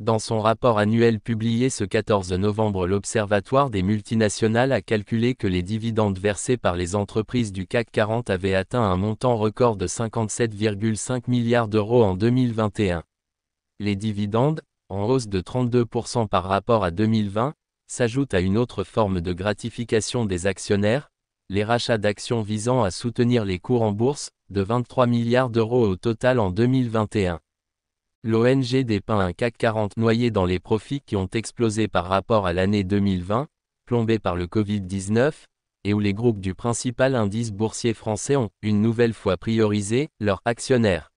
Dans son rapport annuel publié ce 14 novembre, l'Observatoire des multinationales a calculé que les dividendes versés par les entreprises du CAC 40 avaient atteint un montant record de 57,5 milliards d'euros en 2021. Les dividendes, en hausse de 32% par rapport à 2020, s'ajoutent à une autre forme de gratification des actionnaires, les rachats d'actions visant à soutenir les cours en bourse, de 23 milliards d'euros au total en 2021. L'ONG dépeint un CAC 40 noyé dans les profits qui ont explosé par rapport à l'année 2020, plombé par le Covid-19, et où les groupes du principal indice boursier français ont, une nouvelle fois priorisé, leurs actionnaires.